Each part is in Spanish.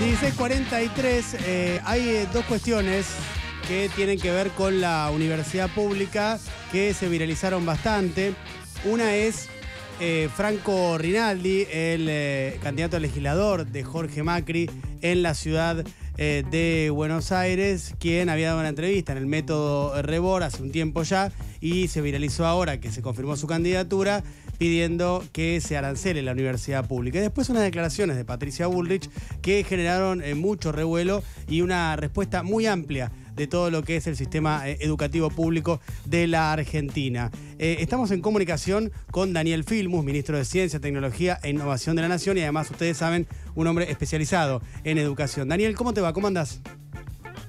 1643, eh, hay eh, dos cuestiones que tienen que ver con la universidad pública que se viralizaron bastante. Una es eh, Franco Rinaldi, el eh, candidato a legislador de Jorge Macri en la ciudad eh, de Buenos Aires, quien había dado una entrevista en el método Rebor hace un tiempo ya y se viralizó ahora que se confirmó su candidatura pidiendo que se arancele la universidad pública. Y después unas declaraciones de Patricia Bullrich que generaron eh, mucho revuelo y una respuesta muy amplia de todo lo que es el sistema eh, educativo público de la Argentina. Eh, estamos en comunicación con Daniel Filmus, ministro de Ciencia, Tecnología e Innovación de la Nación y además ustedes saben, un hombre especializado en educación. Daniel, ¿cómo te va? ¿Cómo andás?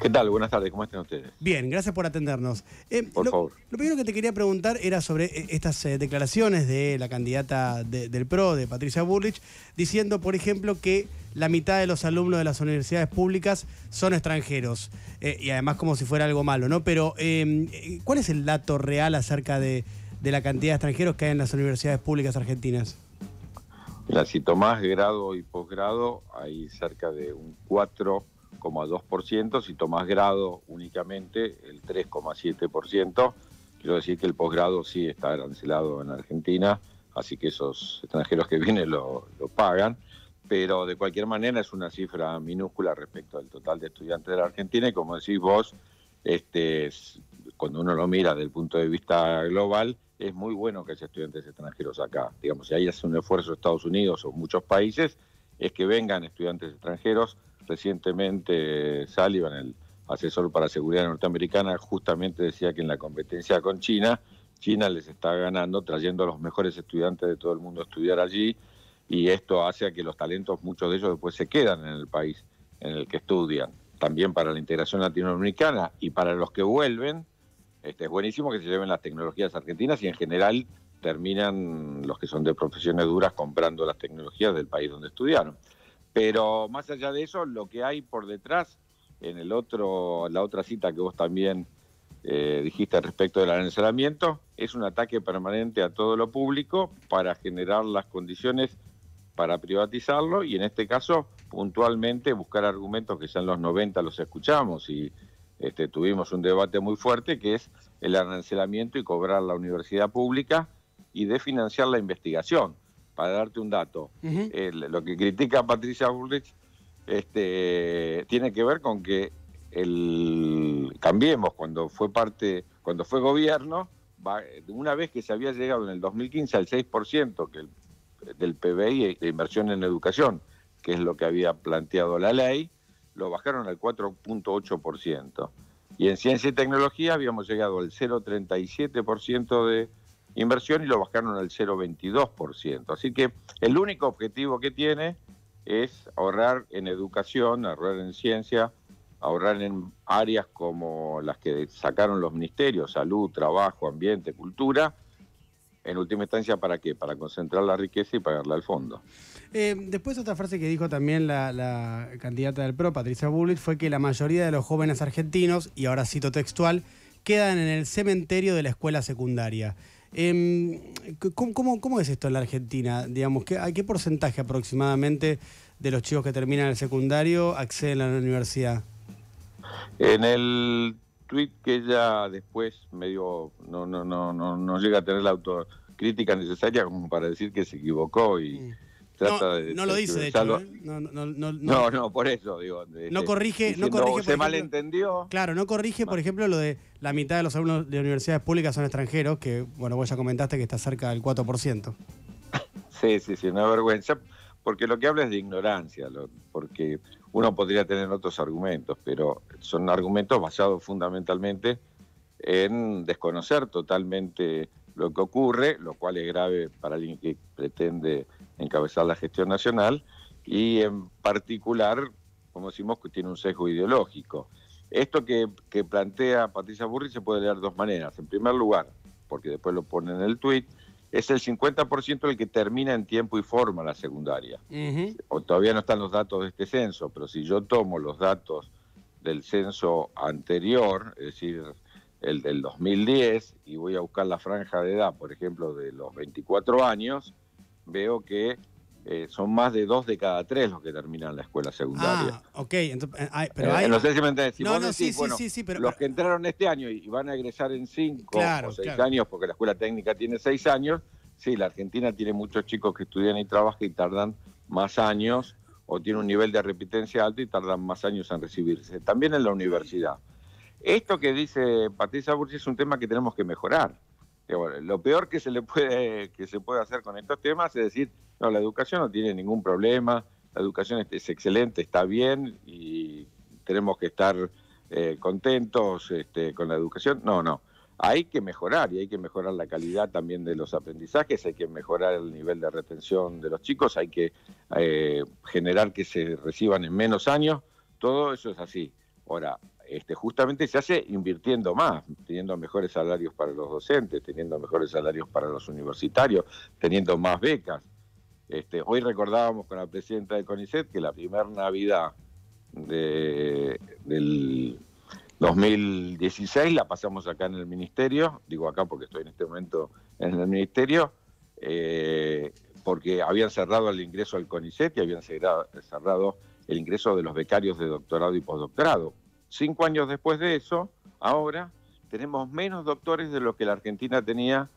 ¿Qué tal? Buenas tardes, ¿cómo están ustedes? Bien, gracias por atendernos. Eh, por favor. Lo primero que te quería preguntar era sobre eh, estas eh, declaraciones de la candidata del PRO, de Patricia Burrich, diciendo, por ejemplo, que la mitad de los alumnos de las universidades públicas son extranjeros, y además como si fuera algo malo, ¿no? Pero, em, ¿cuál es el dato real acerca de, la cantidad de extranjeros que hay en las universidades públicas argentinas? Mira, si más, grado y posgrado, hay cerca de un 4 2% si tomas grado únicamente el 3,7%. Quiero decir que el posgrado sí está arancelado en Argentina, así que esos extranjeros que vienen lo, pagan, pero de cualquier manera es una cifra minúscula respecto al total de estudiantes de la Argentina y como decís vos, este, cuando uno lo mira desde el punto de vista global, es muy bueno que haya estudiantes extranjeros acá. Digamos, si ahí hace un esfuerzo Estados Unidos o muchos países, es que vengan estudiantes extranjeros Recientemente Sullivan, el asesor para seguridad norteamericana, justamente decía que en la competencia con China, China les está ganando, trayendo a los mejores estudiantes de todo el mundo a estudiar allí, y esto hace a que los talentos, muchos de ellos después se quedan en el país en el que estudian. También para la integración latinoamericana y para los que vuelven, este, es buenísimo que se lleven las tecnologías argentinas y en general terminan los que son de profesiones duras comprando las tecnologías del país donde estudiaron. Pero más allá de eso, lo que hay por detrás, en el otro, la otra cita que vos también eh, dijiste respecto del arancelamiento, es un ataque permanente a todo lo público para generar las condiciones para privatizarlo y en este caso puntualmente buscar argumentos que ya en los 90 los escuchamos y este, tuvimos un debate muy fuerte que es el arancelamiento y cobrar la universidad pública y de financiar la investigación para darte un dato, lo que critica Patricia Bullrich este, tiene que ver con que el Cambiemos, cuando fue parte, cuando fue gobierno, una vez que se había llegado en el 2015 al 6% del PBI e, de inversión en educación, que es lo que había planteado la ley, lo bajaron al 4.8%. Y en ciencia y tecnología habíamos llegado al 0.37% de inversión y lo bajaron al 0,22%. Así que el único objetivo que tiene es ahorrar en educación, ahorrar en ciencia, ahorrar en áreas como las que sacaron los ministerios, salud, trabajo, ambiente, cultura, en última instancia, ¿para qué? Para concentrar la riqueza y pagarla al fondo. Eh, después otra frase que dijo también la, la candidata del PRO, Patricia Bullitt, fue que la mayoría de los jóvenes argentinos, y ahora cito textual, quedan en el cementerio de la escuela secundaria. Em, ¿Cómo, cómo, es esto en la Argentina? Digamos, ¿qué, ¿A qué porcentaje aproximadamente de los chicos que terminan el secundario acceden a la universidad? En el tweet que ella después medio no no no no no llega a tener la autocrítica necesaria como para decir que se equivocó y mm. No lo dice, de hecho. ¿eh? No, no, no, por eso, digo. no corrige. no corrige oh, se malentendió. Claro, no corrige, por ejemplo, lo de la mitad de los alumnos de universidades públicas son extranjeros, que, bueno, vos ya comentaste que está cerca del 4%. Sí, sí, sí, una vergüenza. Porque lo que habla es de ignorancia, porque uno podría tener otros argumentos, pero son argumentos basados fundamentalmente en desconocer totalmente lo que ocurre, lo cual es grave para alguien que pretende encabezar la gestión nacional y en particular, como decimos, que tiene un sesgo ideológico. Esto que, plantea Patricia Burri se puede leer de dos maneras. En primer lugar, porque después lo pone en el tuit, es el 50% el que termina en tiempo y forma la secundaria. o todavía no están los datos de este censo, pero si yo tomo los datos del censo anterior, es decir, el del 2010, y voy a buscar la franja de edad, por ejemplo, de los 24 años, veo que eh, son más de dos de cada tres los que terminan la escuela secundaria. Ah, ok. Entonces, eh, pero eh, hay... no sé si me no, sí, sí, sí, pero... Los que entraron este año y van a egresar en cinco o seis años, porque la escuela técnica tiene seis años, sí, la Argentina tiene muchos chicos que estudian y trabajan y tardan más años, o tiene un nivel de repitencia alto y tardan más años en recibirse. También en la universidad. Esto que dice Patricia Bursi es un tema que tenemos que mejorar lo peor que se le puede, que se puede hacer con estos temas es decir, no, la educación no tiene ningún problema, la educación es, excelente, está bien y tenemos que estar eh, contentos este, con la educación. No, no. Hay que mejorar y hay que mejorar la calidad también de los aprendizajes, hay que mejorar el nivel de retención de los chicos, hay que eh, generar que se reciban en menos años, todo eso es así. Ahora, este, justamente se hace invirtiendo más, teniendo mejores salarios para los docentes, teniendo mejores salarios para los universitarios, teniendo más becas. Este, hoy recordábamos con la presidenta de CONICET que la primera Navidad del 2016 la pasamos acá en el ministerio, digo acá porque estoy en este momento en el ministerio, eh, porque habían cerrado el ingreso al CONICET y habían cerrado el ingreso de los becarios de doctorado y postdoctorado. Cinco años después de eso, ahora tenemos menos doctores de lo que la Argentina tenía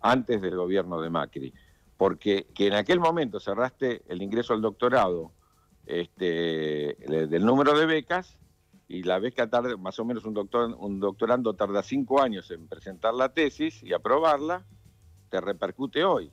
antes del gobierno de Macri. Porque que en aquel momento cerraste el ingreso al doctorado este, del número de becas, y la beca tarda, más o menos un, un doctorando tarda cinco años en presentar la tesis y aprobarla, te repercute hoy.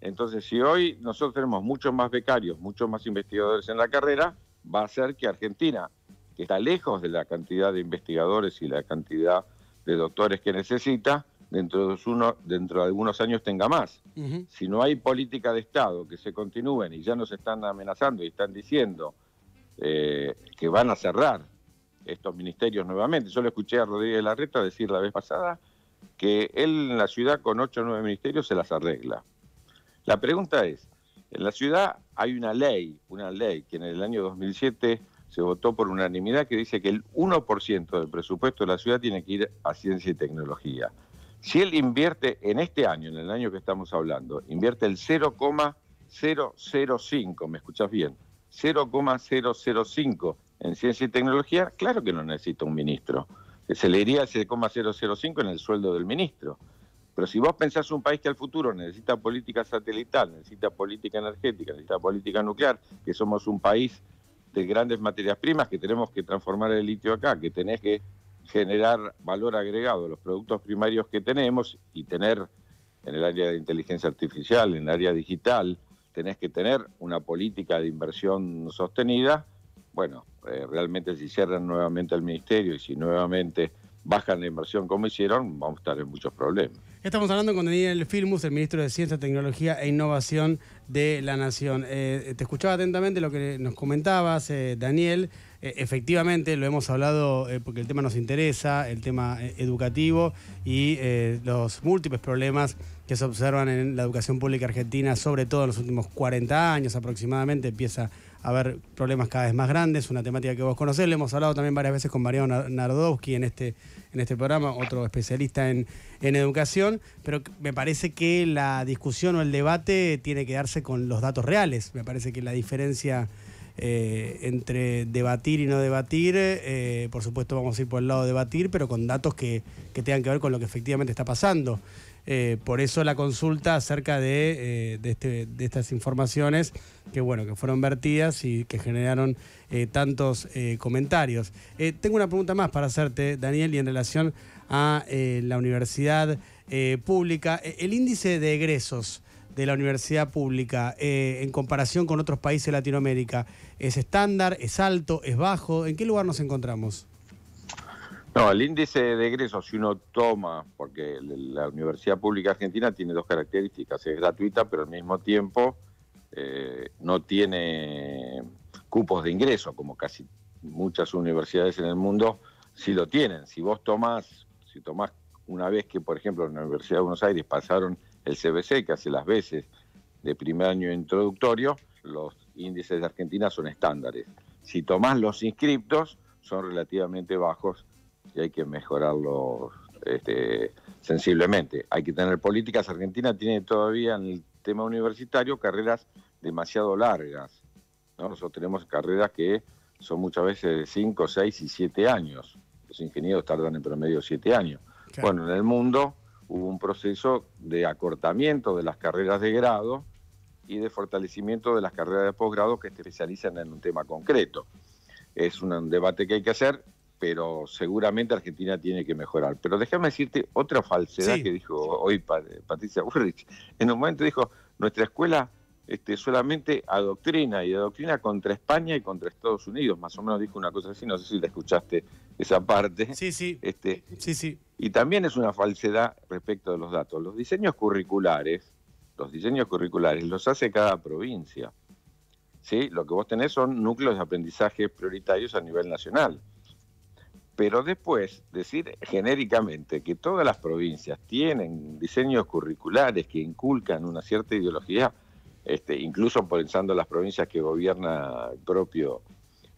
Entonces, si hoy nosotros tenemos muchos más becarios, muchos más investigadores en la carrera, va a ser que Argentina que está lejos de la cantidad de investigadores y la cantidad de doctores que necesita, dentro de, uno, algunos años tenga más. Si no hay política de Estado que se continúen y ya nos están amenazando y están diciendo eh, que van a cerrar estos ministerios nuevamente, yo lo escuché a Rodríguez Larreta decir la vez pasada que él en la ciudad con ocho o nueve ministerios se las arregla. La pregunta es, en la ciudad hay una ley, una ley que en el año 2007 se votó por unanimidad que dice que el 1% del presupuesto de la ciudad tiene que ir a ciencia y tecnología. Si él invierte en este año, en el año que estamos hablando, invierte el 0,005, ¿me escuchás bien? 0,005 en ciencia y tecnología, claro que no necesita un ministro. Se le iría ese 0,005 en el sueldo del ministro. Pero si vos pensás un país que al futuro necesita política satelital, necesita política energética, necesita política nuclear, que somos un país de grandes materias primas que tenemos que transformar el litio acá, que tenés que generar valor agregado a los productos primarios que tenemos y tener en el área de inteligencia artificial, en el área digital, tenés que tener una política de inversión sostenida. Bueno, eh, realmente si cierran nuevamente el ministerio y si nuevamente bajan la inversión como hicieron, vamos a estar en muchos problemas. Estamos hablando con Daniel Filmus, el ministro de Ciencia, Tecnología e Innovación de la Nación. Eh, te escuchaba atentamente lo que nos comentabas, eh, Daniel. Eh, efectivamente, lo hemos hablado porque el tema nos interesa, el tema educativo y los múltiples problemas que se observan en la educación pública argentina, sobre todo en los últimos 40 años aproximadamente, empieza a ver problemas cada vez más grandes, una temática que vos conocés. Le hemos hablado también varias veces con Mariano Nardowski en este, en este programa, otro especialista en, educación, pero me parece que la discusión o el debate tiene que darse con los datos reales. Me parece que la diferencia... Eh, entre debatir y no debatir, eh, por supuesto vamos a ir por el lado de debatir, pero con datos que, que, tengan que ver con lo que efectivamente está pasando. Eh, por eso la consulta acerca eh, este, de, estas informaciones que, bueno, que fueron vertidas y que generaron eh, tantos comentarios. tengo una pregunta más para hacerte, Daniel, y en relación a la universidad pública. El índice de egresos de la universidad pública en comparación con otros países de Latinoamérica, ¿es estándar, es alto, es bajo? ¿En qué lugar nos encontramos? No, el índice de egreso, si uno toma, porque la Universidad Pública Argentina tiene dos características, es gratuita, pero al mismo tiempo eh, no tiene cupos de ingreso, como casi muchas universidades en el mundo sí lo tienen. Si vos tomás, si tomás una vez que, por ejemplo, en la Universidad de Buenos Aires pasaron el CBC, que hace las veces de primer año introductorio, los índices de Argentina son estándares. Si tomás los inscriptos, son relativamente bajos y hay que mejorarlo este, sensiblemente. Hay que tener políticas. Argentina tiene todavía en el tema universitario carreras demasiado largas. Nosotros tenemos carreras que son muchas veces de 5, 6 y 7 años. Los ingenieros tardan en promedio 7 años. Bueno, en el mundo hubo un proceso de acortamiento de las carreras de grado y de fortalecimiento de las carreras de posgrado que se especializan en un tema concreto. Es un debate que hay que hacer pero seguramente Argentina tiene que mejorar. Pero déjame decirte otra falsedad que dijo hoy Patricia Burrich. En un momento dijo, nuestra escuela este, solamente adoctrina y adoctrina contra España y contra Estados Unidos. Más o menos dijo una cosa así, no sé si la escuchaste esa parte. Sí, sí. Este, sí, sí. Y también es una falsedad respecto de los datos. Los diseños curriculares, los diseños curriculares los hace cada provincia. ¿Sí? Lo que vos tenés son núcleos de aprendizaje prioritarios a nivel nacional. Pero después, decir genéricamente que todas las provincias tienen diseños curriculares que inculcan una cierta ideología, este, incluso pensando las provincias que gobierna el propio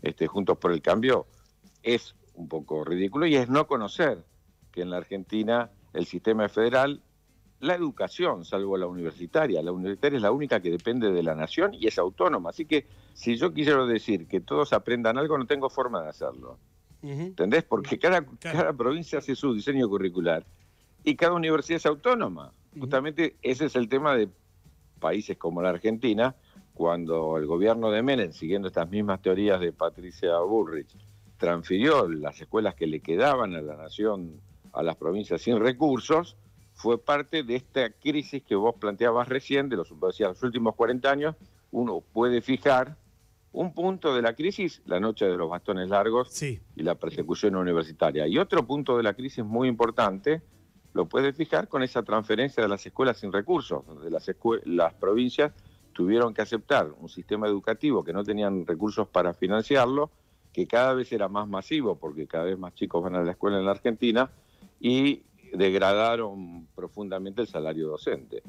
este, Juntos por el Cambio, es un poco ridículo y es no conocer que en la Argentina el sistema federal, la educación, salvo la universitaria, la universitaria es la única que depende de la nación y es autónoma. Así que si yo quisiera decir que todos aprendan algo, no tengo forma de hacerlo. ¿Entendés? Porque cada, provincia hace su diseño curricular y cada universidad es autónoma. Justamente ese es el tema de países como la Argentina, cuando el gobierno de Menem, siguiendo estas mismas teorías de Patricia Burrich, transfirió las escuelas que le quedaban a la nación, a las provincias sin recursos, fue parte de esta crisis que vos planteabas recién, de los, los últimos 40 años, uno puede fijar un punto de la crisis, la noche de los bastones largos y la persecución universitaria. Y otro punto de la crisis muy importante, lo puedes fijar con esa transferencia de las escuelas sin recursos, donde las, las provincias tuvieron que aceptar un sistema educativo que no tenían recursos para financiarlo, que cada vez era más masivo, porque cada vez más chicos van a la escuela en la Argentina, y degradaron profundamente el salario docente.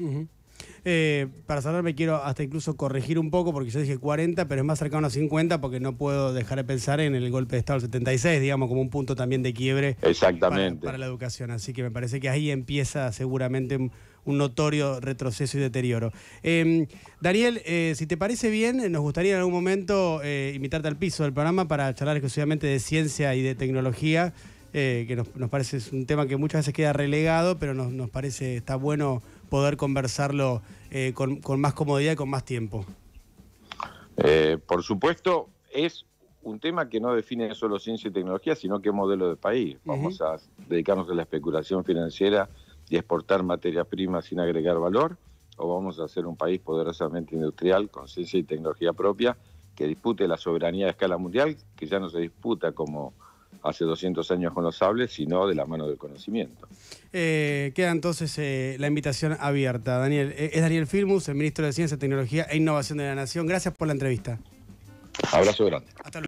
Eh, para cerrar me quiero hasta incluso corregir un poco porque yo dije 40, pero es más cercano a 50 porque no puedo dejar de pensar en el golpe de Estado del 76, digamos, como un punto también de quiebre Exactamente. Para, la educación. Así que me parece que ahí empieza seguramente un, notorio retroceso y deterioro. Em, Daniel, eh, si te parece bien, eh, nos gustaría en algún momento invitarte al piso del programa para charlar exclusivamente de ciencia y de tecnología. que nos, parece es un tema que muchas veces queda relegado, pero nos, nos parece está bueno poder conversarlo eh, con, más comodidad y con más tiempo. Eh, por supuesto, es un tema que no define solo ciencia y tecnología, sino que modelo de país. Vamos a dedicarnos a la especulación financiera y exportar materia prima sin agregar valor, o vamos a ser un país poderosamente industrial con ciencia y tecnología propia que dispute la soberanía a escala mundial, que ya no se disputa como hace 200 años con los sables, sino de la mano del conocimiento. Eh, queda entonces eh, la invitación abierta. Daniel, eh, es Daniel Filmus, el ministro de Ciencia, Tecnología e Innovación de la Nación. Gracias por la entrevista. Abrazo grande. Hasta luego.